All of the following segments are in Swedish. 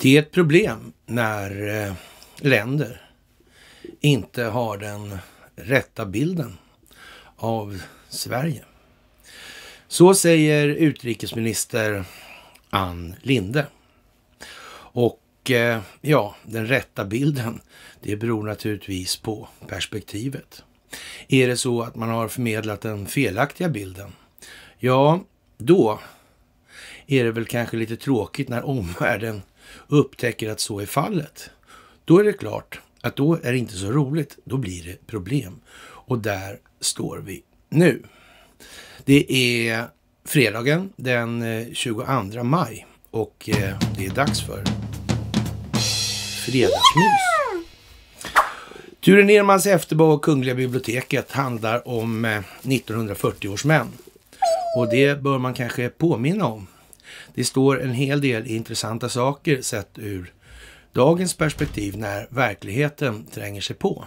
Det är ett problem när eh, länder inte har den rätta bilden av Sverige. Så säger utrikesminister Ann Linde. Och eh, ja, den rätta bilden, det beror naturligtvis på perspektivet. Är det så att man har förmedlat den felaktiga bilden? Ja, då är det väl kanske lite tråkigt när omvärlden upptäcker att så är fallet, då är det klart att då är det inte så roligt. Då blir det problem. Och där står vi nu. Det är fredagen den 22 eh, maj och eh, det är dags för fredagsmys. Ture Nermans efterbak och Kungliga biblioteket handlar om 1940 eh, års män. Och det bör man kanske påminna om det står en hel del intressanta saker sett ur dagens perspektiv när verkligheten tränger sig på.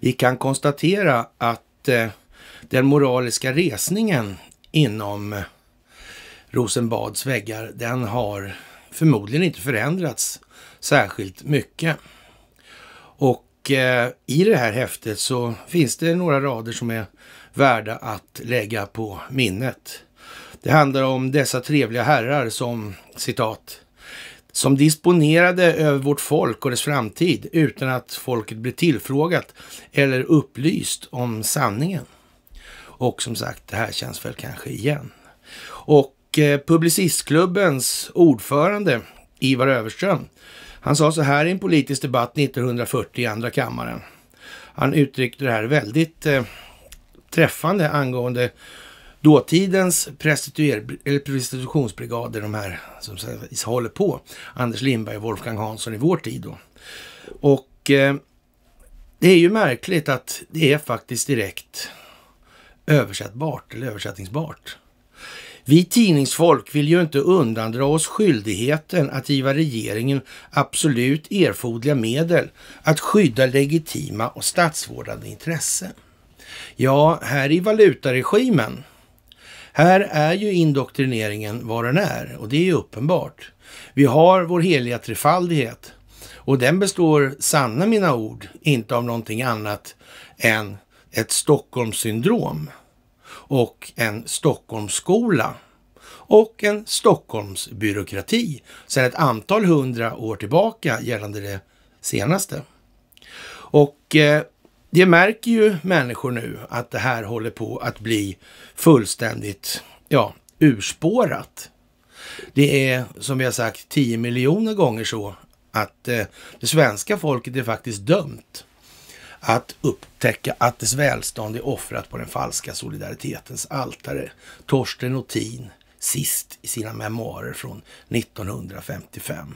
Vi kan konstatera att eh, den moraliska resningen inom eh, Rosenbads väggar, den har förmodligen inte förändrats särskilt mycket. Och eh, i det här häftet så finns det några rader som är värda att lägga på minnet. Det handlar om dessa trevliga herrar som, citat, som disponerade över vårt folk och dess framtid utan att folket blev tillfrågat eller upplyst om sanningen. Och som sagt, det här känns väl kanske igen. Och eh, Publicistklubbens ordförande Ivar Överström, han sa så här i en politisk debatt 1940 i andra kammaren. Han uttryckte det här väldigt eh, träffande angående Dåtidens eller prostitutionsbrigader, de här som håller på, Anders Lindberg och Wolfgang Hansson i vår tid då. Och eh, det är ju märkligt att det är faktiskt direkt översättbart eller översättningsbart. Vi tidningsfolk vill ju inte undandra oss skyldigheten att giva regeringen absolut erfodliga medel att skydda legitima och statsvårdande intressen. Ja, här i valutaregimen här är ju indoktrineringen vad den är och det är ju uppenbart. Vi har vår heliga trefaldighet och den består, sanna mina ord, inte av någonting annat än ett Stockholmssyndrom och en Stockholmsskola och en Stockholmsbyråkrati sedan ett antal hundra år tillbaka gällande det senaste. Och eh, det märker ju människor nu att det här håller på att bli fullständigt ja, urspårat. Det är som vi har sagt 10 miljoner gånger så att eh, det svenska folket är faktiskt dömt att upptäcka att dess välstånd är offrat på den falska solidaritetens altare. Torsten Notin sist i sina memoarer från 1955.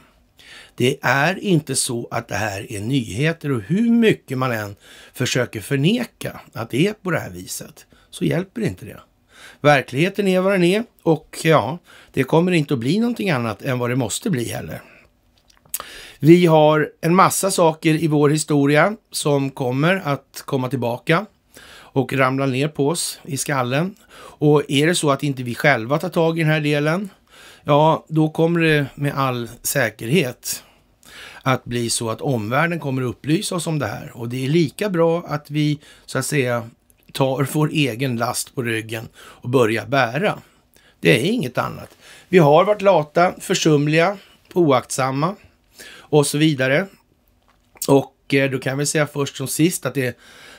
Det är inte så att det här är nyheter och hur mycket man än försöker förneka att det är på det här viset så hjälper inte det. Verkligheten är vad den är och ja, det kommer inte att bli någonting annat än vad det måste bli heller. Vi har en massa saker i vår historia som kommer att komma tillbaka och ramla ner på oss i skallen. Och är det så att inte vi själva tar tag i den här delen ja, då kommer det med all säkerhet att bli så att omvärlden kommer upplysa oss om det här. Och det är lika bra att vi så att säga tar vår egen last på ryggen och börjar bära. Det är inget annat. Vi har varit lata, försumliga, oaktsamma och så vidare. Och eh, då kan vi säga först som sist att det är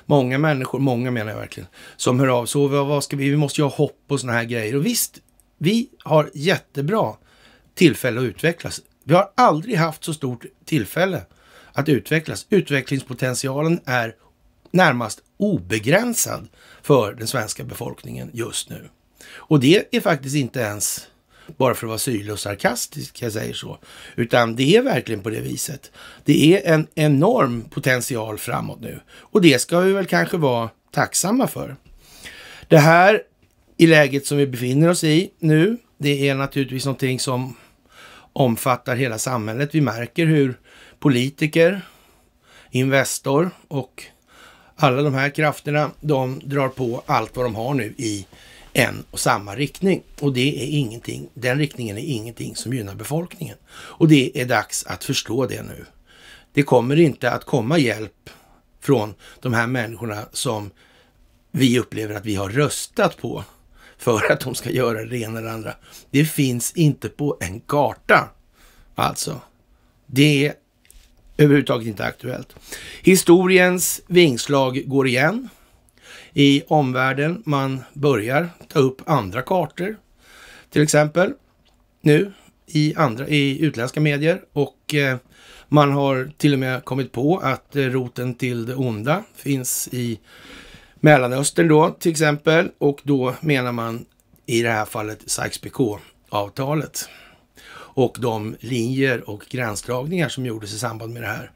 många människor, många menar jag verkligen, som hör av sig. vi, vi måste ju ha hopp och sådana här grejer. Och visst, vi har jättebra tillfälle att utvecklas. Vi har aldrig haft så stort tillfälle att utvecklas. Utvecklingspotentialen är närmast obegränsad för den svenska befolkningen just nu. Och det är faktiskt inte ens bara för att vara syrlig och sarkastisk, jag säger så, utan det är verkligen på det viset. Det är en enorm potential framåt nu och det ska vi väl kanske vara tacksamma för. Det här i läget som vi befinner oss i nu. Det är naturligtvis någonting som omfattar hela samhället. Vi märker hur politiker, Investor och alla de här krafterna, de drar på allt vad de har nu i en och samma riktning. Och det är ingenting, den riktningen är ingenting som gynnar befolkningen. Och det är dags att förstå det nu. Det kommer inte att komma hjälp från de här människorna som vi upplever att vi har röstat på för att de ska göra det ena eller andra. Det finns inte på en karta. Alltså, det är överhuvudtaget inte aktuellt. Historiens vingslag går igen i omvärlden. Man börjar ta upp andra kartor, till exempel nu i, andra, i utländska medier och eh, man har till och med kommit på att eh, roten till det onda finns i Mellanöstern då till exempel och då menar man i det här fallet Sykes-Picot-avtalet och de linjer och gränsdragningar som gjordes i samband med det här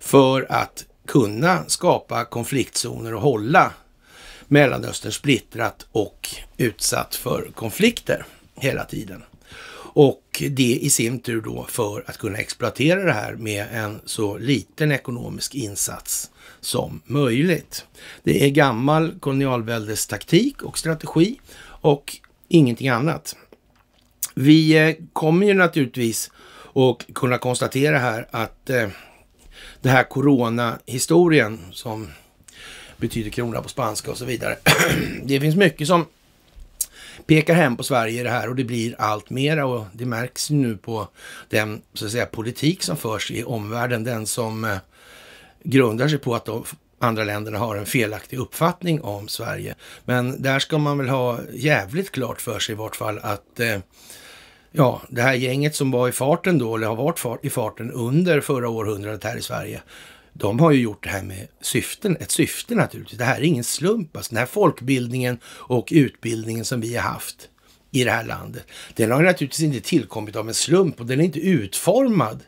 för att kunna skapa konfliktzoner och hålla Mellanöstern splittrat och utsatt för konflikter hela tiden. Och det i sin tur då för att kunna exploatera det här med en så liten ekonomisk insats som möjligt. Det är gammal kolonialväldes taktik och strategi och ingenting annat. Vi eh, kommer ju naturligtvis att kunna konstatera här att eh, det här coronahistorien som betyder krona på spanska och så vidare. det finns mycket som pekar hem på Sverige i det här och det blir allt mera och det märks nu på den så att säga, politik som förs i omvärlden. Den som eh, grundar sig på att de andra länderna har en felaktig uppfattning om Sverige. Men där ska man väl ha jävligt klart för sig i vart fall att eh, ja, det här gänget som var i farten då, eller har varit fart, i farten under förra århundradet här i Sverige, de har ju gjort det här med syften, ett syfte naturligtvis. Det här är ingen slump. Alltså den här folkbildningen och utbildningen som vi har haft i det här landet, den har naturligtvis inte tillkommit av en slump och den är inte utformad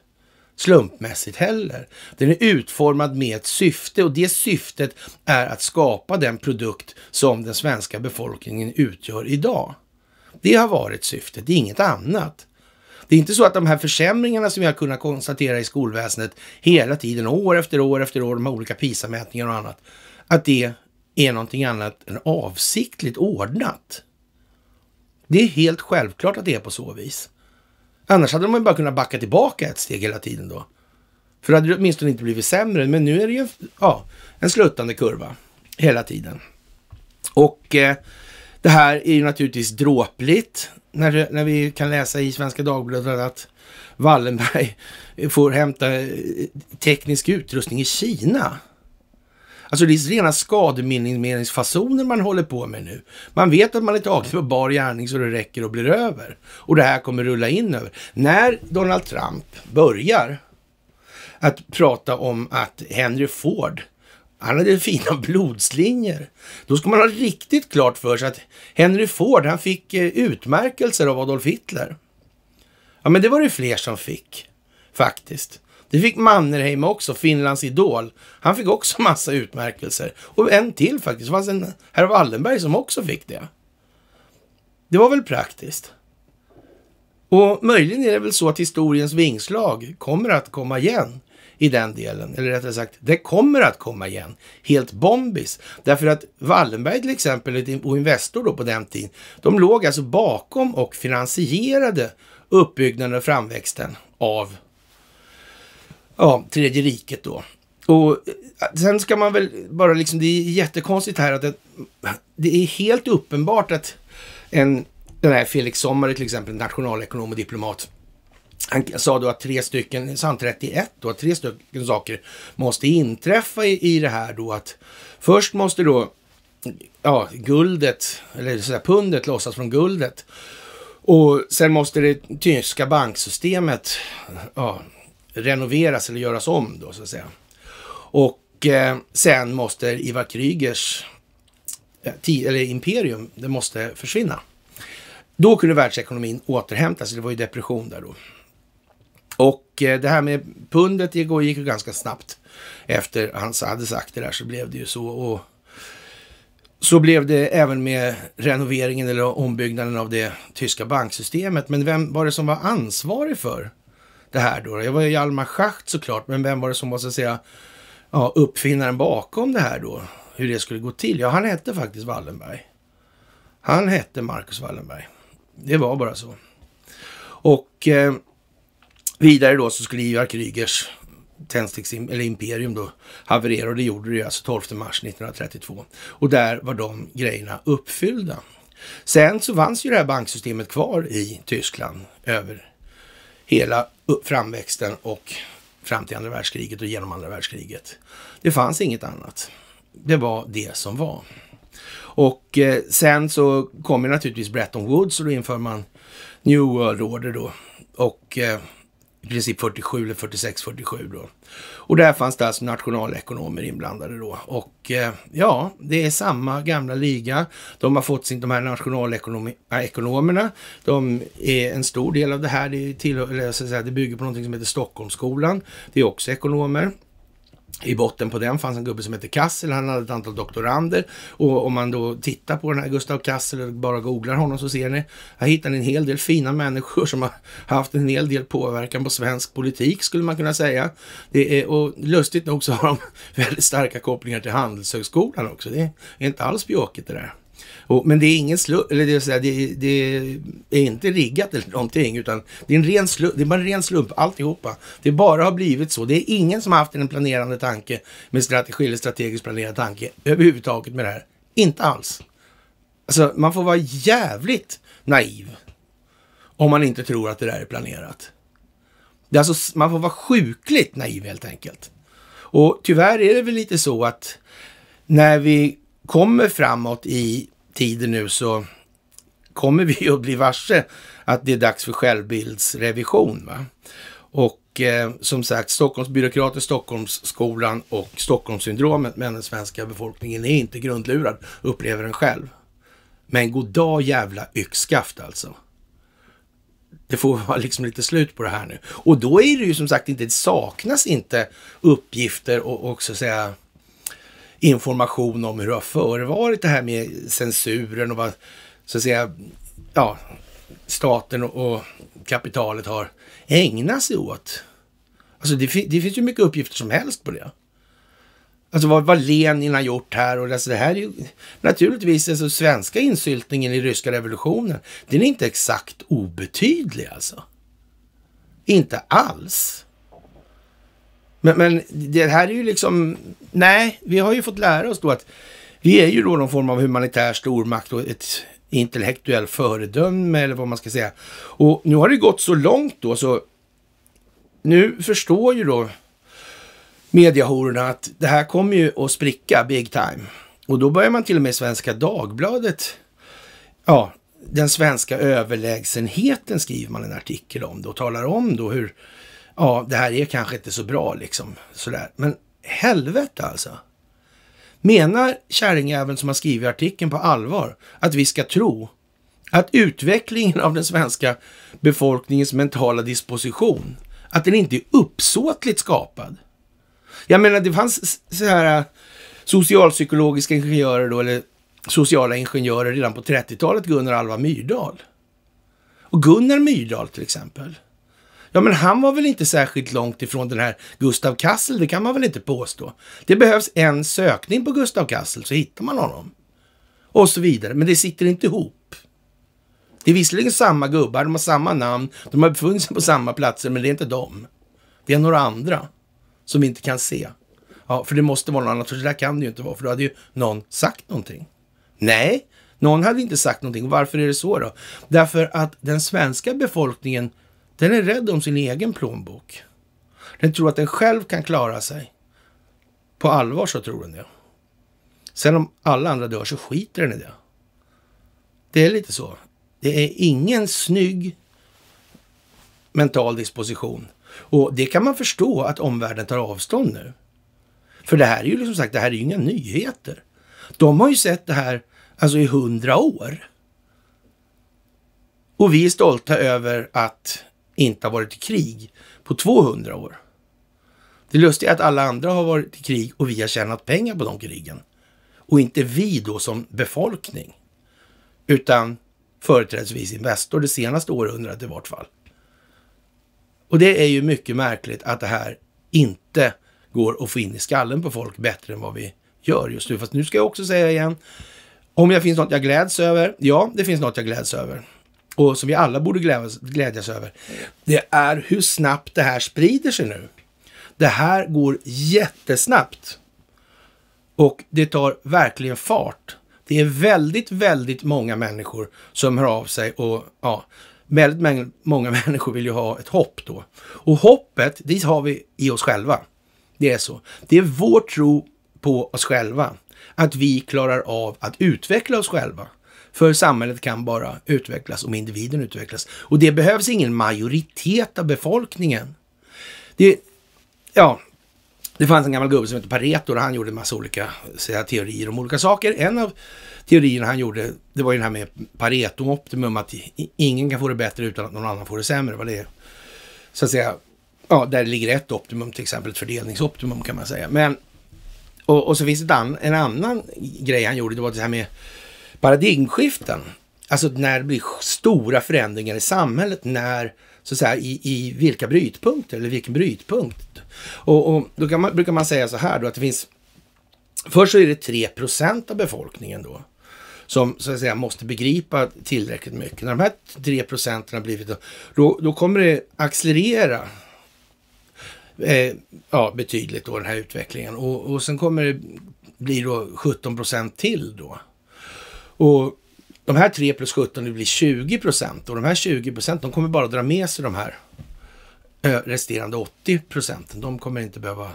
slumpmässigt heller. Den är utformad med ett syfte och det syftet är att skapa den produkt som den svenska befolkningen utgör idag. Det har varit syftet, det är inget annat. Det är inte så att de här försämringarna som vi har kunnat konstatera i skolväsendet hela tiden, år efter år efter år, de här olika PISA-mätningarna och annat, att det är någonting annat än avsiktligt ordnat. Det är helt självklart att det är på så vis. Annars hade man bara kunnat backa tillbaka ett steg hela tiden då. För det hade åtminstone inte blivit sämre. Men nu är det ju ja, en sluttande kurva hela tiden. Och eh, det här är ju naturligtvis dråpligt när, när vi kan läsa i Svenska Dagbladet att Wallenberg får hämta eh, teknisk utrustning i Kina. Alltså det är rena skademinimeringsfasoner man håller på med nu. Man vet att man är tagen på bar gärning så det räcker och blir över. Och det här kommer rulla in över. När Donald Trump börjar att prata om att Henry Ford han hade fina blodslinjer. Då ska man ha riktigt klart för sig att Henry Ford, han fick eh, utmärkelser av Adolf Hitler. Ja, men det var det fler som fick, faktiskt. Det fick Mannerheim också, Finlands idol. Han fick också massa utmärkelser. Och en till faktiskt. Det fanns en herr Wallenberg som också fick det. Det var väl praktiskt. Och möjligen är det väl så att historiens vingslag kommer att komma igen i den delen. Eller rättare sagt, det kommer att komma igen. Helt bombis. Därför att Wallenberg till exempel och Investor då på den tiden, de låg alltså bakom och finansierade uppbyggnaden och framväxten av ja, tredje riket då. Och eh, sen ska man väl bara liksom, det är jättekonstigt här att det, det är helt uppenbart att en, den här Felix Sommare till exempel, nationalekonom och diplomat, han sa då att tre stycken, sa han 31 då, att tre stycken saker måste inträffa i, i det här då att först måste då ja, guldet, eller så pundet lossas från guldet. Och sen måste det tyska banksystemet ja, renoveras eller göras om då så att säga. Och eh, sen måste Ivar Krygers eh, eller imperium, det måste försvinna. Då kunde världsekonomin återhämta sig, det var ju depression där då. Och eh, det här med pundet det gick ju ganska snabbt. Efter han hade sagt det där så blev det ju så. Och så blev det även med renoveringen eller ombyggnaden av det tyska banksystemet. Men vem var det som var ansvarig för det här då? Det var ju Hjalmar Schacht såklart, men vem var det som var så att säga ja, uppfinnaren bakom det här då? Hur det skulle gå till? Ja, han hette faktiskt Wallenberg. Han hette Marcus Wallenberg. Det var bara så. Och eh, vidare då så skulle Ivar Krygers tändsticks, eller imperium då, haverera och det gjorde det alltså 12 mars 1932. Och där var de grejerna uppfyllda. Sen så fanns ju det här banksystemet kvar i Tyskland över hela framväxten och fram till andra världskriget och genom andra världskriget. Det fanns inget annat. Det var det som var. Och eh, sen så kommer naturligtvis Bretton Woods och då inför man New World Order då. Och eh, i princip 47 eller 46, 47 då. Och där fanns det alltså nationalekonomer inblandade då. Och eh, ja, det är samma gamla liga. De har fått sin, de här nationalekonomerna. De är en stor del av det här. Det, tillhör, eller jag ska säga, det bygger på någonting som heter Stockholmsskolan. Det är också ekonomer. I botten på den fanns en gubbe som hette Kassel, han hade ett antal doktorander. Och om man då tittar på den här Gustav Kassel och bara googlar honom så ser ni, här hittar ni en hel del fina människor som har haft en hel del påverkan på svensk politik skulle man kunna säga. Det är, och lustigt nog så har de väldigt starka kopplingar till Handelshögskolan också. Det är inte alls bjåkigt det där. Och, men det är ingen slump, eller det, vill säga, det, det, är inte riggat eller någonting, utan det är, en ren slump, det är bara en ren slump alltihopa. Det bara har blivit så. Det är ingen som har haft en planerande tanke med strategi eller strategisk planerad tanke överhuvudtaget med det här. Inte alls. Alltså, man får vara jävligt naiv om man inte tror att det där är planerat. Det är alltså, man får vara sjukligt naiv helt enkelt. Och tyvärr är det väl lite så att när vi kommer framåt i tider nu så kommer vi att bli varse att det är dags för självbildsrevision. Va? Och eh, som sagt, Stockholmsbyråkrater, Stockholmsskolan och Stockholmssyndromet, men den svenska befolkningen är inte grundlurad, upplever den själv. Men god dag jävla yxskaft alltså. Det får vara liksom lite slut på det här nu. Och då är det ju som sagt inte, det saknas inte uppgifter och, och så att säga information om hur det har förevarit det här med censuren och vad så att säga, ja, staten och kapitalet har ägnat sig åt. Alltså det, det finns ju mycket uppgifter som helst på det. Alltså vad, vad Lenin har gjort här och alltså det här är ju naturligtvis alltså svenska insyltningen i ryska revolutionen. Den är inte exakt obetydlig alltså. Inte alls. Men, men det här är ju liksom, nej, vi har ju fått lära oss då att vi är ju då någon form av humanitär stormakt och ett intellektuell föredöme eller vad man ska säga. Och nu har det gått så långt då så nu förstår ju då mediehororna att det här kommer ju att spricka big time. Och då börjar man till och med Svenska Dagbladet, ja, den svenska överlägsenheten skriver man en artikel om då och talar om då hur ja, det här är kanske inte så bra liksom. Sådär. Men helvete alltså. Menar kärringjäveln som har skrivit artikeln på allvar att vi ska tro att utvecklingen av den svenska befolkningens mentala disposition, att den inte är uppsåtligt skapad? Jag menar, det fanns så här äh, socialpsykologiska ingenjörer då, eller sociala ingenjörer redan på 30-talet, Gunnar Alva Myrdal. Och Gunnar Myrdal till exempel, Ja, men han var väl inte särskilt långt ifrån den här Gustav Kassel, det kan man väl inte påstå. Det behövs en sökning på Gustav Kassel så hittar man honom. Och så vidare, men det sitter inte ihop. Det är visserligen samma gubbar, de har samma namn, de har befunnit sig på samma platser, men det är inte dem. Det är några andra som vi inte kan se. Ja, för det måste vara någon annan, för det där kan det ju inte vara, för då hade ju någon sagt någonting. Nej, någon hade inte sagt någonting. Varför är det så då? Därför att den svenska befolkningen den är rädd om sin egen plånbok. Den tror att den själv kan klara sig. På allvar så tror den det. Sen om alla andra dör så skiter den i det. Det är lite så. Det är ingen snygg mental disposition. Och det kan man förstå att omvärlden tar avstånd nu. För det här är ju liksom sagt, det här är ju inga nyheter. De har ju sett det här alltså i hundra år. Och vi är stolta över att inte har varit i krig på 200 år. Det lustiga är att alla andra har varit i krig och vi har tjänat pengar på de krigen. Och inte vi då som befolkning, utan företrädesvis Investor det senaste århundradet i vart fall. Och det är ju mycket märkligt att det här inte går att få in i skallen på folk bättre än vad vi gör just nu. Fast nu ska jag också säga igen, om jag finns något jag gläds över? Ja, det finns något jag gläds över och som vi alla borde glädjas, glädjas över, det är hur snabbt det här sprider sig nu. Det här går jättesnabbt. Och det tar verkligen fart. Det är väldigt, väldigt många människor som hör av sig och ja, väldigt många människor vill ju ha ett hopp då. Och hoppet, det har vi i oss själva. Det är så. Det är vår tro på oss själva. Att vi klarar av att utveckla oss själva. För samhället kan bara utvecklas om individen utvecklas. Och det behövs ingen majoritet av befolkningen. Det, ja, det fanns en gammal gubbe som hette Pareto och han gjorde en massa olika säga, teorier om olika saker. En av teorierna han gjorde, det var ju den här med Pareto optimum, att ingen kan få det bättre utan att någon annan får det sämre. Vad det är. Så att säga, ja, där ligger ett optimum, till exempel ett fördelningsoptimum kan man säga. Men, och, och så finns det en annan grej han gjorde, det var det här med paradigmskiften. Alltså när det blir stora förändringar i samhället, när, så att säga, i, i vilka brytpunkter eller vilken brytpunkt. Och, och då man, brukar man säga så här då att det finns, först så är det 3 procent av befolkningen då som så att säga måste begripa tillräckligt mycket. När de här 3 procenten har blivit, då, då kommer det accelerera eh, ja, betydligt då den här utvecklingen och, och sen kommer det bli då 17 procent till då. Och de här 3 plus 17 det blir 20 procent och de här 20 procent de kommer bara dra med sig de här eh, resterande 80 procenten. De kommer inte behöva,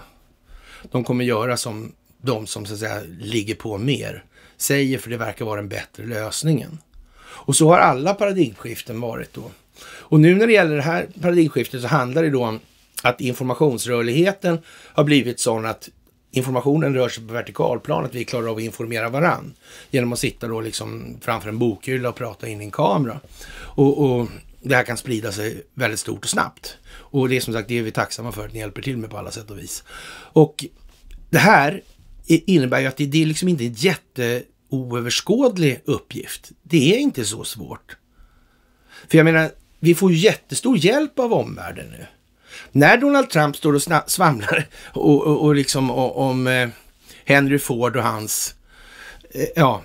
de kommer göra som de som så att säga ligger på mer säger för det verkar vara den bättre lösningen. Och så har alla paradigmskiften varit då. Och nu när det gäller det här paradigmskiftet så handlar det då om att informationsrörligheten har blivit sån att informationen rör sig på vertikalplanet. Vi klarar av att informera varann genom att sitta då liksom framför en bokhylla och prata in i en kamera. Och, och, det här kan sprida sig väldigt stort och snabbt. Och det är som sagt det är vi tacksamma för att ni hjälper till med på alla sätt och vis. Och det här innebär ju att det, det är liksom inte en jätteoöverskådlig uppgift. Det är inte så svårt. För jag menar, vi får ju jättestor hjälp av omvärlden nu. När Donald Trump står och svamlar och, och, och liksom om eh, Henry Ford och hans eh, ja,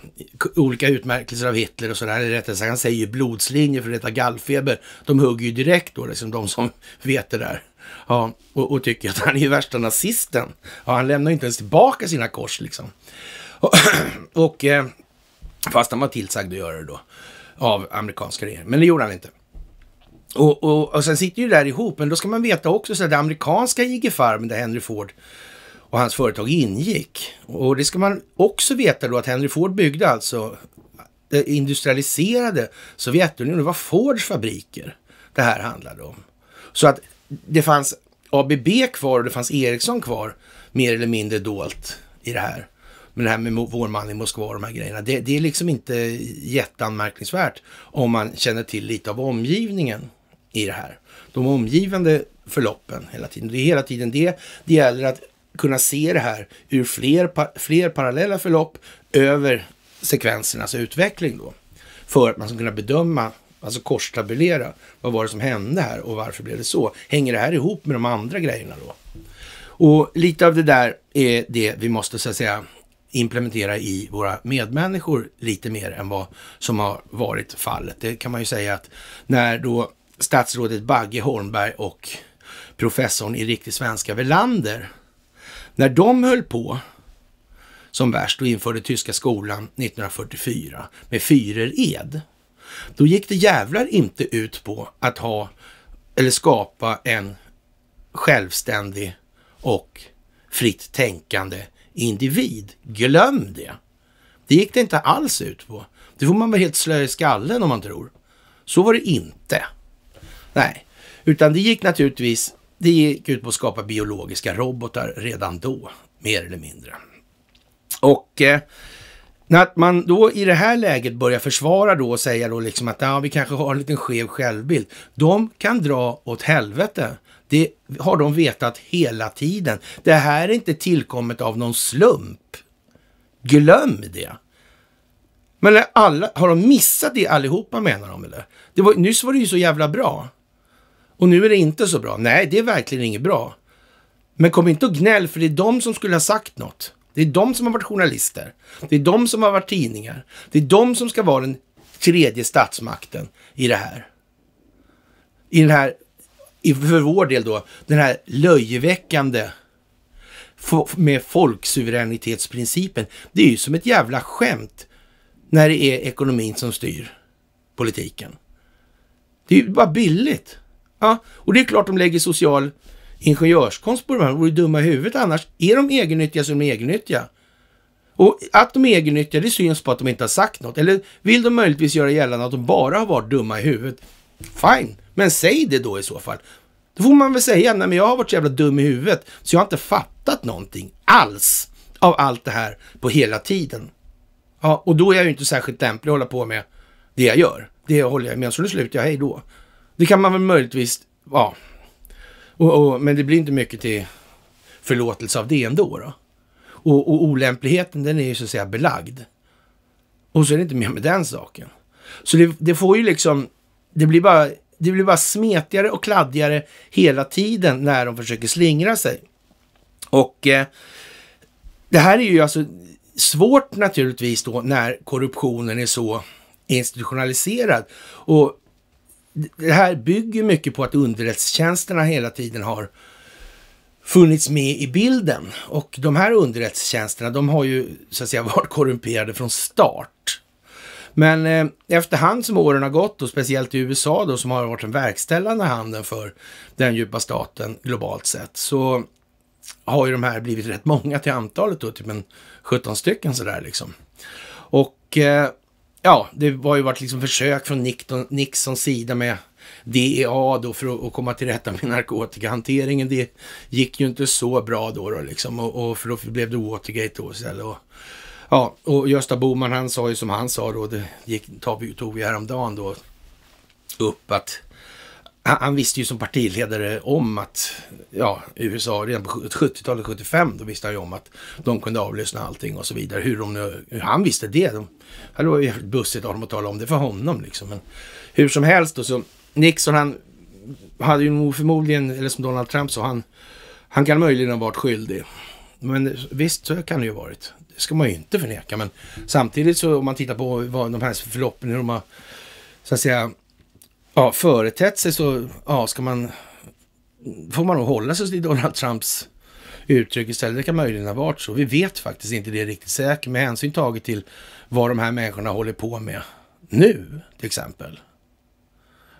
olika utmärkelser av Hitler och sådär. rättare sagt, han säger ju blodslinjer för att detta gallfeber. De hugger ju direkt då, liksom de som vet det där. Ja, och, och tycker att han är ju värsta nazisten. Ja, han lämnar ju inte ens tillbaka sina kors liksom. Och, och eh, fast han var tillsagd att göra det då av amerikanska regeringen. Men det gjorde han inte. Och, och, och sen sitter ju det där ihop, men då ska man veta också så att det amerikanska IG Farm, där Henry Ford och hans företag ingick. Och det ska man också veta då att Henry Ford byggde alltså industrialiserade Sovjetunionen. Det var Fords fabriker det här handlade om. Så att det fanns ABB kvar och det fanns Ericsson kvar, mer eller mindre dolt i det här. Men det här med vår man i Moskva och de här grejerna, det, det är liksom inte jätteanmärkningsvärt om man känner till lite av omgivningen i det här. De omgivande förloppen hela tiden. Det är hela tiden det det gäller att kunna se det här ur fler, fler parallella förlopp över sekvensernas utveckling då. För att man ska kunna bedöma, alltså korstabulera, vad var det som hände här och varför blev det så? Hänger det här ihop med de andra grejerna då? Och lite av det där är det vi måste så att säga implementera i våra medmänniskor lite mer än vad som har varit fallet. Det kan man ju säga att när då statsrådet Bagge Holmberg och professorn i riktig svenska Velander. När de höll på som värst och införde tyska skolan 1944 med Führered, då gick det jävlar inte ut på att ha eller skapa en självständig och fritt tänkande individ. Glöm det! Det gick det inte alls ut på. Det får man vara helt slö i skallen om man tror. Så var det inte. Nej, utan det gick naturligtvis det gick ut på att skapa biologiska robotar redan då, mer eller mindre. Och eh, när man då i det här läget börjar försvara då och säga då liksom att ah, vi kanske har en liten skev självbild. De kan dra åt helvete. Det har de vetat hela tiden. Det här är inte tillkommet av någon slump. Glöm det. Men alla, har de missat det allihopa menar de eller? Det var, nyss var det ju så jävla bra. Och nu är det inte så bra. Nej, det är verkligen inget bra. Men kom inte och gnäll, för det är de som skulle ha sagt något. Det är de som har varit journalister. Det är de som har varit tidningar. Det är de som ska vara den tredje statsmakten i det här. I den här, för vår del då, den här löjeväckande med folksuveränitetsprincipen. Det är ju som ett jävla skämt när det är ekonomin som styr politiken. Det är ju bara billigt. Ja, och det är klart de lägger social ingenjörskonst på de här. De vore dumma i huvudet annars. Är de egennyttiga så är de egennyttiga. Och att de är egennyttiga, det syns på att de inte har sagt något. Eller vill de möjligtvis göra gällande att de bara har varit dumma i huvudet? Fine, men säg det då i så fall. Då får man väl säga, nej men jag har varit så jävla dum i huvudet så jag har inte fattat någonting alls av allt det här på hela tiden. Ja, och då är jag ju inte särskilt lämplig att hålla på med det jag gör. Det håller jag med om, så nu slutar jag, hej då. Det kan man väl möjligtvis, ja. Och, och, men det blir inte mycket till förlåtelse av det ändå. Då. Och, och olämpligheten den är ju så att säga belagd. Och så är det inte mer med den saken. Så det, det, får ju liksom, det blir, bara, det blir bara smetigare och kladdigare hela tiden när de försöker slingra sig. Och eh, det här är ju alltså svårt naturligtvis då när korruptionen är så institutionaliserad. Och det här bygger mycket på att underrättelsetjänsterna hela tiden har funnits med i bilden. Och de här underrättelsetjänsterna, de har ju så att säga varit korrumperade från start. Men eh, efterhand som åren har gått och speciellt i USA då som har varit den verkställande handen för den djupa staten globalt sett så har ju de här blivit rätt många till antalet då, typ en 17 stycken sådär liksom. Och eh, ja, det var ju varit liksom försök från Nixon, Nixons sida med DEA då för att komma till rätta med narkotikahanteringen. Det gick ju inte så bra då, då liksom och, och för då blev det Watergate då istället. Och, ja, och Gösta Boman han sa ju som han sa då, det gick, tog vi häromdagen då upp att han visste ju som partiledare om att ja, USA redan på 70-talet, 75, då visste han ju om att de kunde avlyssna allting och så vidare. Hur, de hur han visste det, de, det var ju bussigt av dem att tala om det för honom. Liksom. Men hur som helst, och så Nixon han hade ju förmodligen, eller som Donald Trump sa, han, han kan möjligen ha varit skyldig. Men visst, så kan det ju ha varit. Det ska man ju inte förneka. Men samtidigt så om man tittar på vad de här förloppen, hur de har, så att säga, ja, företett sig så ja, ska man, får man nog hålla sig till Donald Trumps uttryck istället. Det kan möjligen ha varit så. Vi vet faktiskt inte det riktigt säkert med hänsyn taget till vad de här människorna håller på med nu, till exempel.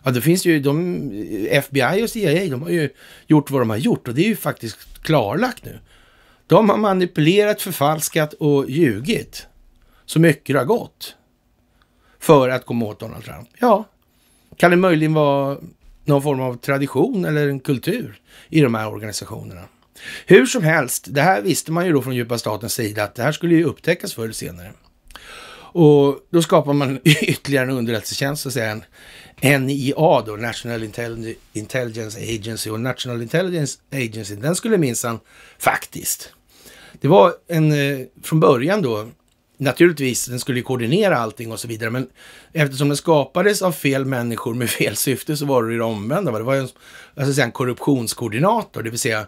Ja, det finns ju de, FBI och CIA, de har ju gjort vad de har gjort och det är ju faktiskt klarlagt nu. De har manipulerat, förfalskat och ljugit så mycket det har gått för att komma åt Donald Trump. Ja, kan det möjligen vara någon form av tradition eller en kultur i de här organisationerna? Hur som helst, det här visste man ju då från djupa statens sida att det här skulle ju upptäckas förr eller senare. Och då skapar man ytterligare en underrättelsetjänst, så att säga, en NIA då, National Intelligence Agency. Och National Intelligence Agency, den skulle minsann faktiskt. Det var en, eh, från början då, Naturligtvis, den skulle ju koordinera allting och så vidare, men eftersom den skapades av fel människor med fel syfte så var det ju det omvända. Det var ju en, alltså en korruptionskoordinator, det vill säga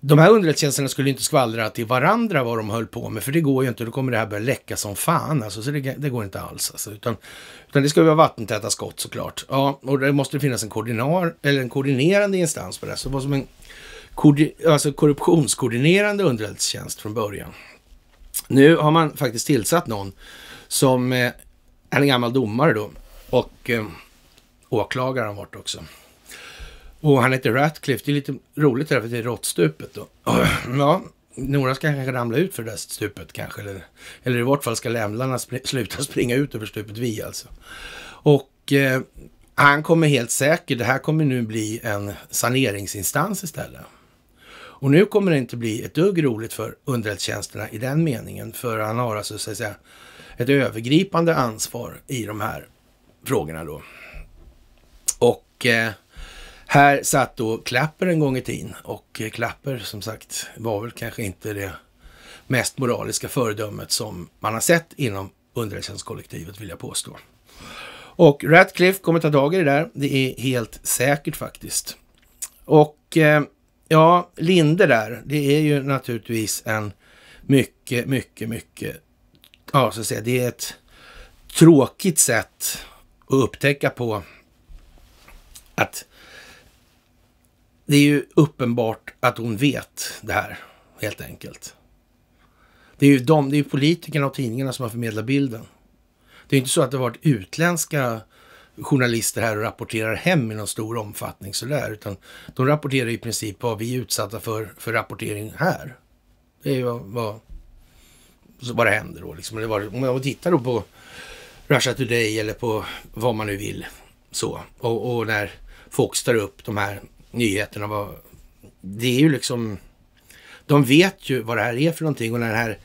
de här underrättelsetjänsterna skulle inte skvallra till varandra vad de höll på med, för det går ju inte. Då kommer det här börja läcka som fan. Alltså, så det, det går inte alls. Alltså, utan, utan det ska vara vattentäta skott såklart. Ja, och det måste finnas en, koordinar, eller en koordinerande instans på det. Så det var som en alltså, korruptionskoordinerande underrättelsetjänst från början. Nu har man faktiskt tillsatt någon som eh, är en gammal domare då och eh, åklagare har varit också. Och han heter Ratcliffe. Det är lite roligt därför att det är råttstupet då. Ja, några ska kanske ramla ut för det där stupet kanske. Eller, eller i vart fall ska lämlarna spri sluta springa ut över stupet vi alltså. Och eh, han kommer helt säkert, det här kommer nu bli en saneringsinstans istället. Och nu kommer det inte bli ett dugg roligt för underrättelsetjänsterna i den meningen, för han har alltså så att säga ett övergripande ansvar i de här frågorna då. Och eh, här satt då Klapper en gång i tiden och eh, Klapper som sagt var väl kanske inte det mest moraliska föredömet som man har sett inom underrättelsetjänstkollektivet vill jag påstå. Och Ratcliffe kommer ta tag i det där, det är helt säkert faktiskt. Och eh, ja, Linde där, det är ju naturligtvis en mycket, mycket, mycket, ja, så att säga, det är ett tråkigt sätt att upptäcka på att det är ju uppenbart att hon vet det här, helt enkelt. Det är ju de, det är politikerna och tidningarna som har förmedlat bilden. Det är inte så att det har varit utländska journalister här och rapporterar hem i någon stor omfattning sådär, utan de rapporterar i princip vad vi är utsatta för, för rapportering här. Det är ju vad, vad, vad det händer då liksom. Eller vad, om man tittar då på Russia Today eller på vad man nu vill så, och, och när Fox tar upp de här nyheterna, vad, det är ju liksom, de vet ju vad det här är för någonting och när den här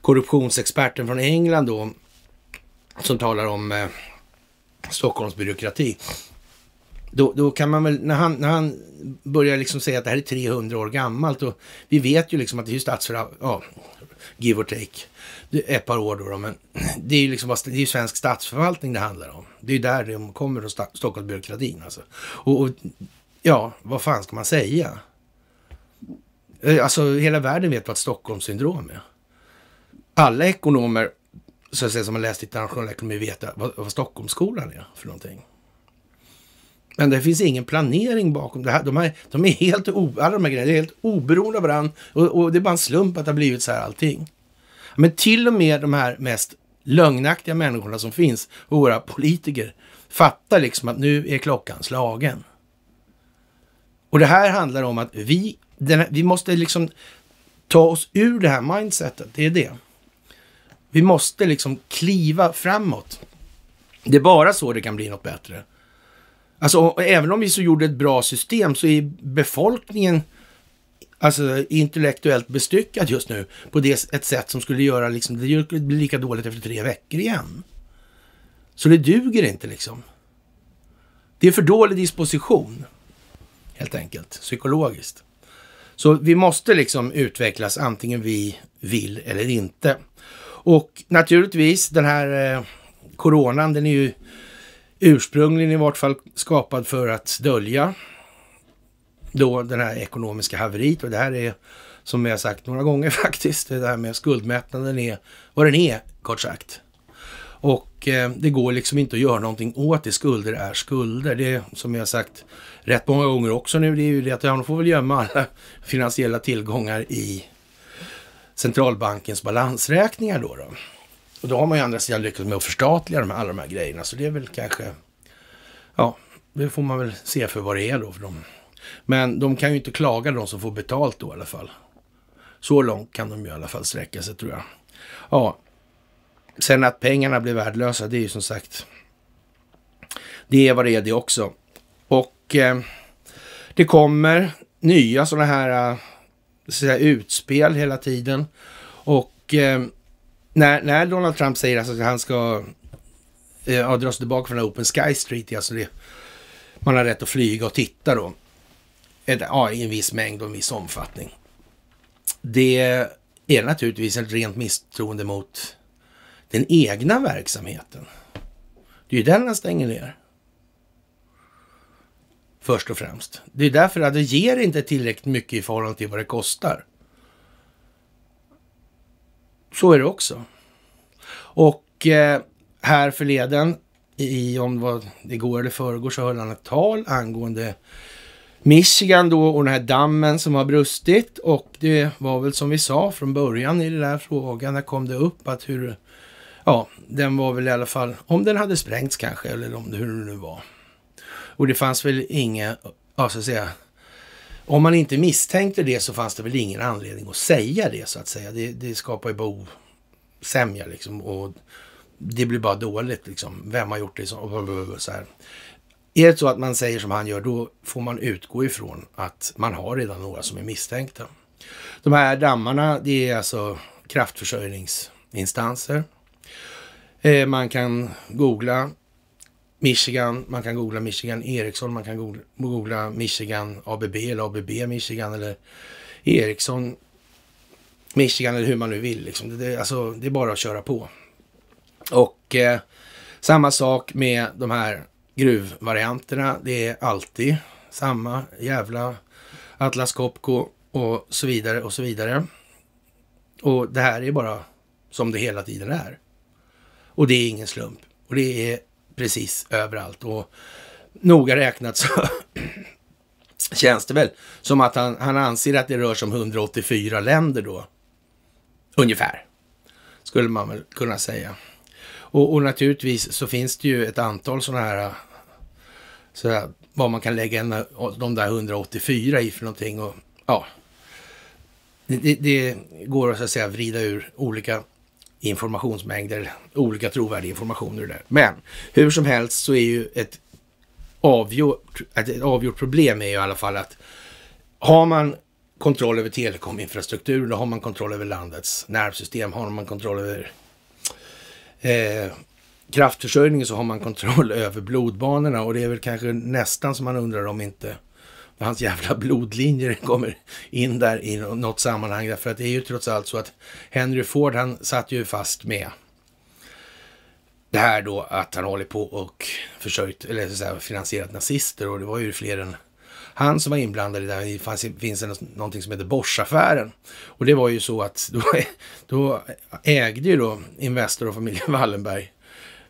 korruptionsexperten från England då, som talar om eh, Stockholms byråkrati. Då, då, kan man väl, när han, när han börjar liksom säga att det här är 300 år gammalt och vi vet ju liksom att det är statsförvaltning, ja, give or take, ett par år då, då men det är ju liksom det är svensk statsförvaltning det handlar om. Det är ju där de kommer från Stockholmsbyråkratin alltså. Och, och, ja, vad fan ska man säga? Eh, alltså hela världen vet vad Stockholmssyndrom är. Alla ekonomer så att säga, som har läst internationell ekonomi veta vad, vad Stockholmsskolan är för någonting. Men det finns ingen planering bakom det här. De, här, de är helt, o, de här grejerna, är helt oberoende av varandra och, och, det är bara en slump att det har blivit så här allting. Men till och med de här mest lögnaktiga människorna som finns, våra politiker, fattar liksom att nu är klockan slagen. Och det här handlar om att vi, här, vi måste liksom ta oss ur det här mindsetet, det är det. Vi måste liksom kliva framåt. Det är bara så det kan bli något bättre. Alltså, även om vi så gjorde ett bra system så är befolkningen alltså, intellektuellt bestyckad just nu på det, ett sätt som skulle göra liksom, det blir lika dåligt efter tre veckor igen. Så det duger inte liksom. Det är för dålig disposition, helt enkelt, psykologiskt. Så vi måste liksom utvecklas antingen vi vill eller inte. Och naturligtvis den här eh, coronan, den är ju ursprungligen i vart fall skapad för att dölja då den här ekonomiska haveriet och det här är som jag sagt några gånger faktiskt, det här med skuldmättnaden är vad den är kort sagt. Och eh, det går liksom inte att göra någonting åt det. Skulder är skulder. Det är som jag sagt rätt många gånger också nu. Det är ju det att han får väl gömma alla finansiella tillgångar i centralbankens balansräkningar då. då. Och då har man ju andra sidan lyckats med att förstatliga de här, alla de här grejerna, så det är väl kanske, ja, det får man väl se för vad det är då för dem. Men de kan ju inte klaga de som får betalt då i alla fall. Så långt kan de ju i alla fall sträcka sig tror jag. Ja, sen att pengarna blir värdelösa, det är ju som sagt, det är vad det är det också. Och eh, det kommer nya sådana här eh, säga, utspel hela tiden. Och eh, när, när Donald Trump säger alltså att han ska eh, dra sig tillbaka från Open Sky Street, alltså det, man har rätt att flyga och titta då, ett, ja, i en viss mängd och en viss omfattning. Det är naturligtvis ett rent misstroende mot den egna verksamheten. Det är ju den han stänger ner först och främst. Det är därför att det ger inte tillräckligt mycket i förhållande till vad det kostar. Så är det också. Och eh, här förleden, i, om det var igår eller förrgår, så höll han ett tal angående Michigan då och den här dammen som har brustit. Och det var väl som vi sa från början i den här frågan, När kom det upp att hur, ja, den var väl i alla fall, om den hade sprängts kanske, eller om det, hur det nu var. Och det fanns väl inga, ja så att säga, om man inte misstänkte det så fanns det väl ingen anledning att säga det så att säga. Det, det skapar ju bara osämja liksom och det blir bara dåligt liksom. Vem har gjort det? Så, så här. Är det så att man säger som han gör, då får man utgå ifrån att man har redan några som är misstänkta. De här dammarna, det är alltså kraftförsörjningsinstanser. Eh, man kan googla Michigan, man kan googla Michigan Ericsson, man kan googla Michigan ABB eller ABB Michigan eller Ericsson Michigan eller hur man nu vill. Liksom. Det, alltså, det är bara att köra på. Och eh, samma sak med de här gruvvarianterna. Det är alltid samma jävla Atlas Copco och så vidare och så vidare. Och det här är bara som det hela tiden är. Och det är ingen slump. Och det är precis överallt. Och noga räknat så känns det väl som att han, han anser att det rör sig om 184 länder då. Ungefär, skulle man väl kunna säga. Och, och naturligtvis så finns det ju ett antal sådana här, så här, vad man kan lägga en, de där 184 i för någonting. Och, ja, det, det, det går att, så att säga, vrida ur olika informationsmängder, olika trovärdiga informationer där. Men hur som helst så är ju ett avgjort, ett avgjort problem är ju i alla fall att har man kontroll över telekominfrastrukturen, då har man kontroll över landets nervsystem, har man kontroll över eh, kraftförsörjningen så har man kontroll över blodbanorna och det är väl kanske nästan som man undrar om inte hans jävla blodlinjer kommer in där i något sammanhang. Därför att det är ju trots allt så att Henry Ford, han satt ju fast med det här då att han håller på och försökt, eller så här, finansierat nazister och det var ju fler än han som var inblandad i det här. Det finns det någonting som heter Boschaffären Och det var ju så att då, då ägde ju då Investor och familjen Wallenberg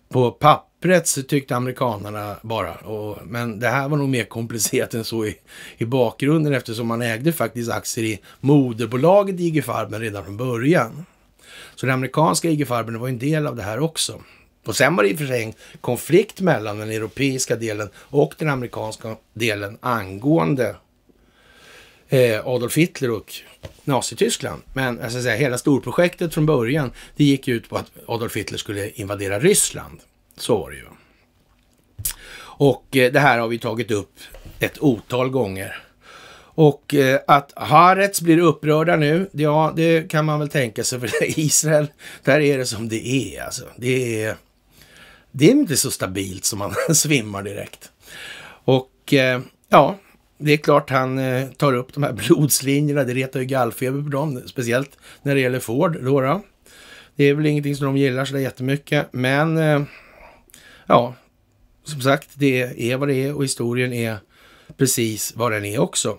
på pappret så tyckte amerikanerna bara, och, men det här var nog mer komplicerat än så i, i bakgrunden eftersom man ägde faktiskt aktier i moderbolaget IG Farben redan från början. Så det amerikanska IG Farben var en del av det här också. Och sen var det i och för sig en konflikt mellan den europeiska delen och den amerikanska delen angående Eh, Adolf Hitler och Nazityskland. Men jag ska säga, hela storprojektet från början, det gick ut på att Adolf Hitler skulle invadera Ryssland. Så var det ju. Och eh, det här har vi tagit upp ett otal gånger. Och eh, att Haaretz blir upprörda nu, ja det kan man väl tänka sig för Israel, där är det som det är alltså. Det är, det är inte så stabilt som man svimmar direkt. Och ja, det är klart han eh, tar upp de här blodslinjerna, det retar ju gallfeber på dem, speciellt när det gäller Ford. Då, då. Det är väl ingenting som de gillar sådär jättemycket, men eh, ja, som sagt, det är vad det är och historien är precis vad den är också.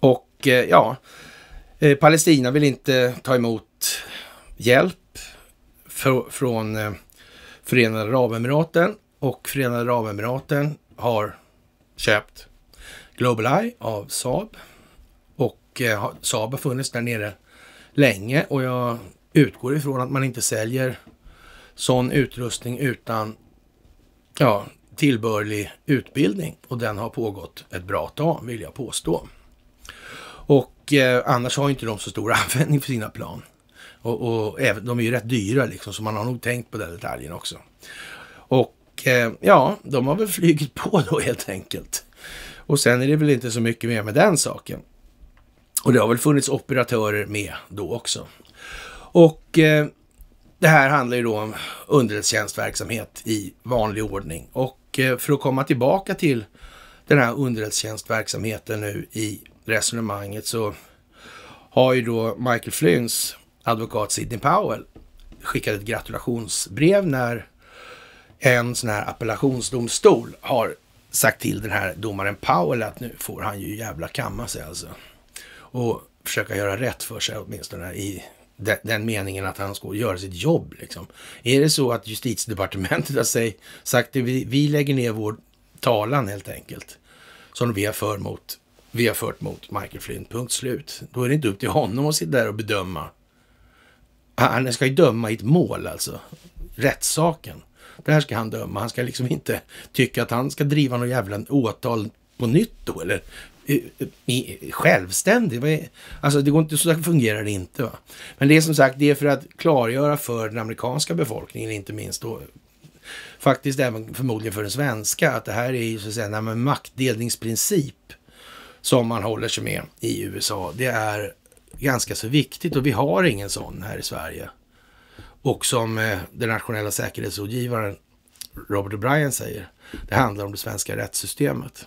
Och eh, ja, eh, Palestina vill inte ta emot hjälp för, från eh, Förenade Arabemiraten och Förenade Arabemiraten har köpt Global Eye av Saab. Och eh, Saab har funnits där nere länge och jag utgår ifrån att man inte säljer sån utrustning utan ja, tillbörlig utbildning och den har pågått ett bra tag vill jag påstå. Och eh, annars har inte de så stor användning för sina plan. Och, och även, de är ju rätt dyra liksom så man har nog tänkt på den detaljen också. Och eh, ja, de har väl flygit på då helt enkelt. Och sen är det väl inte så mycket mer med den saken. Och det har väl funnits operatörer med då också. Och eh, det här handlar ju då om underrättelsetjänstverksamhet i vanlig ordning. Och eh, för att komma tillbaka till den här underrättelsetjänstverksamheten nu i resonemanget så har ju då Michael Flynns advokat Sidney Powell skickat ett gratulationsbrev när en sån här appellationsdomstol har sagt till den här domaren Powell att nu får han ju jävla kamma sig alltså. Och försöka göra rätt för sig åtminstone i den meningen att han ska göra sitt jobb. Liksom. Är det så att justitiedepartementet har sagt att vi, lägger ner vår talan helt enkelt, som vi har, för mot, vi har fört mot Michael Flynn, punkt slut. Då är det inte upp till honom att sitta där och bedöma. Han ska ju döma i ett mål alltså, rättssaken. Det här ska han döma. Han ska liksom inte tycka att han ska driva någon jävla åtal på nytt då eller självständigt. Alltså det går inte, så fungerar det inte. Va? Men det är som sagt, det är för att klargöra för den amerikanska befolkningen inte minst och faktiskt även förmodligen för den svenska att det här är ju så att säga en maktdelningsprincip som man håller sig med i USA. Det är ganska så viktigt och vi har ingen sån här i Sverige. Och som eh, den nationella säkerhetsrådgivaren Robert O'Brien säger, det handlar om det svenska rättssystemet.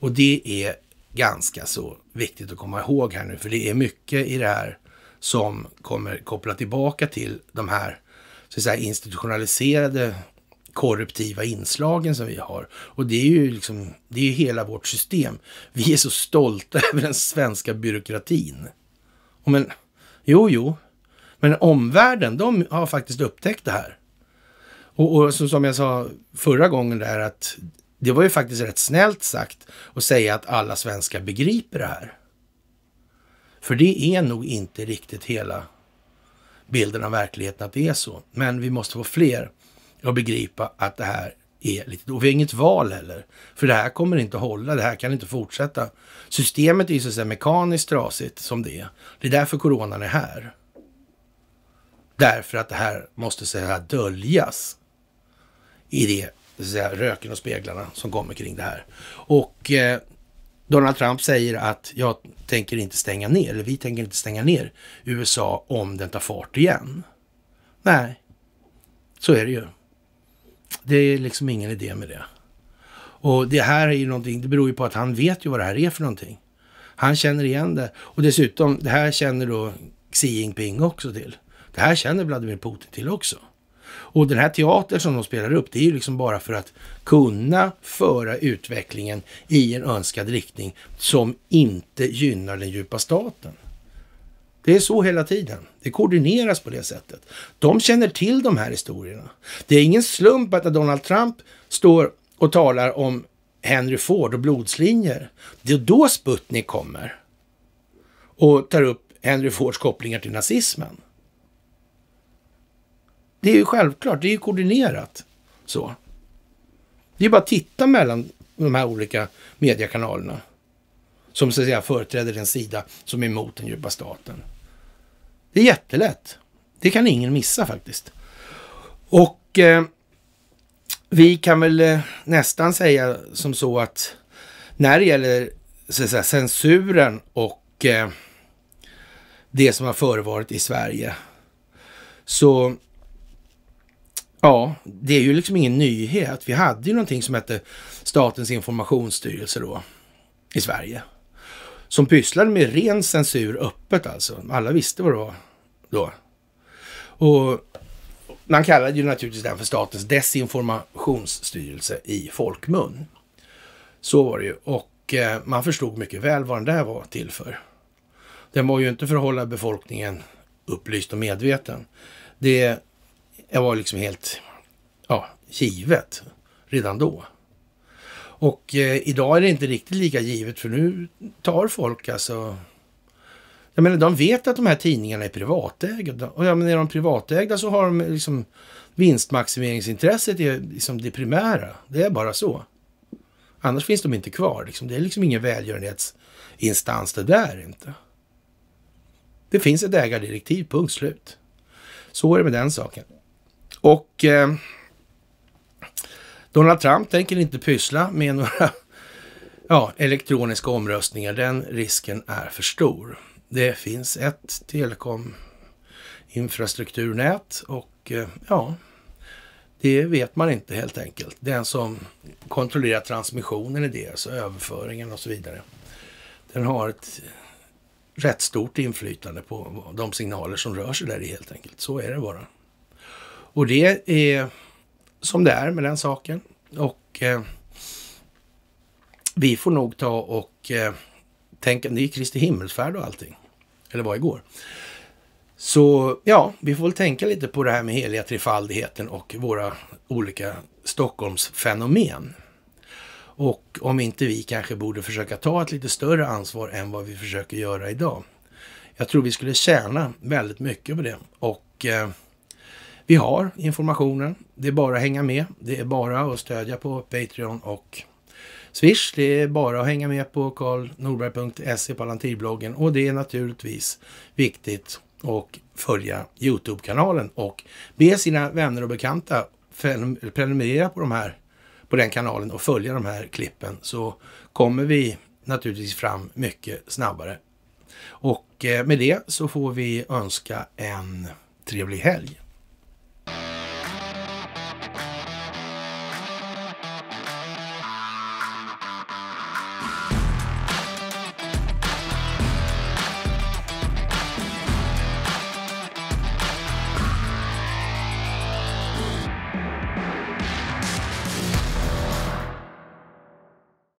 Och det är ganska så viktigt att komma ihåg här nu, för det är mycket i det här som kommer koppla tillbaka till de här så att säga, institutionaliserade korruptiva inslagen som vi har. Och det är ju liksom, det är hela vårt system. Vi är så stolta över den svenska byråkratin. Och men, jo, jo, men omvärlden, de har faktiskt upptäckt det här. Och, och så, som jag sa förra gången där att det var ju faktiskt rätt snällt sagt att säga att alla svenskar begriper det här. För det är nog inte riktigt hela bilden av verkligheten att det är så. Men vi måste få fler att begripa att det här är lite... Och vi har inget val heller. För det här kommer inte att hålla, det här kan inte fortsätta. Systemet är ju så att säga mekaniskt trasigt som det är. Det är därför coronan är här. Därför att det här måste så här, döljas i det, så säga, röken och speglarna som kommer kring det här. Och eh, Donald Trump säger att jag tänker inte stänga ner, eller vi tänker inte stänga ner USA om den tar fart igen. Nej, så är det ju. Det är liksom ingen idé med det. Och det här är ju någonting, det beror ju på att han vet ju vad det här är för någonting. Han känner igen det. Och dessutom, det här känner då Xi Jinping också till. Det här känner Vladimir Putin till också. Och den här teatern som de spelar upp, det är ju liksom bara för att kunna föra utvecklingen i en önskad riktning som inte gynnar den djupa staten. Det är så hela tiden. Det koordineras på det sättet. De känner till de här historierna. Det är ingen slump att Donald Trump står och talar om Henry Ford och blodslinjer. Det är då Sputnik kommer och tar upp Henry Fords kopplingar till nazismen. Det är ju självklart, det är ju koordinerat. Så. Det är bara att titta mellan de här olika mediekanalerna som så att säga företräder den sida som är emot den djupa staten. Det är jättelätt. Det kan ingen missa faktiskt. Och eh, vi kan väl eh, nästan säga som så att när det gäller så att säga, censuren och eh, det som har förevarit i Sverige så Ja, det är ju liksom ingen nyhet. Vi hade ju någonting som hette Statens informationsstyrelse då i Sverige. Som pysslade med ren censur öppet alltså. Alla visste vad det var då. Och man kallade ju naturligtvis den för Statens desinformationsstyrelse i folkmun. Så var det ju. Och eh, man förstod mycket väl vad den där var till för. Den var ju inte för att hålla befolkningen upplyst och medveten. Det jag var liksom helt ja, givet redan då. Och eh, idag är det inte riktigt lika givet för nu tar folk alltså... Jag menar, de vet att de här tidningarna är privatägda. Och jag menar, är de privatägda så har de liksom vinstmaximeringsintresset är liksom det primära. Det är bara så. Annars finns de inte kvar. Liksom. Det är liksom ingen välgörenhetsinstans det där inte. Det finns ett ägardirektiv, punkt slut. Så är det med den saken. Och eh, Donald Trump tänker inte pyssla med några ja, elektroniska omröstningar. Den risken är för stor. Det finns ett telekominfrastrukturnät och eh, ja, det vet man inte helt enkelt. Den som kontrollerar transmissionen i det, alltså överföringen och så vidare, den har ett rätt stort inflytande på de signaler som rör sig där i helt enkelt. Så är det bara. Och det är som det är med den saken. Och eh, vi får nog ta och eh, tänka, det är Kristi himmelsfärd och allting. Eller var igår. Så ja, vi får väl tänka lite på det här med heliga trefaldigheten och våra olika Stockholmsfenomen. Och om inte vi kanske borde försöka ta ett lite större ansvar än vad vi försöker göra idag. Jag tror vi skulle tjäna väldigt mycket på det. Och... Eh, vi har informationen. Det är bara att hänga med. Det är bara att stödja på Patreon och Swish. Det är bara att hänga med på karlnorberg.se Palantirbloggen och det är naturligtvis viktigt och följa Youtube-kanalen och be sina vänner och bekanta prenumerera på, de här, på den kanalen och följa de här klippen så kommer vi naturligtvis fram mycket snabbare. Och eh, med det så får vi önska en trevlig helg.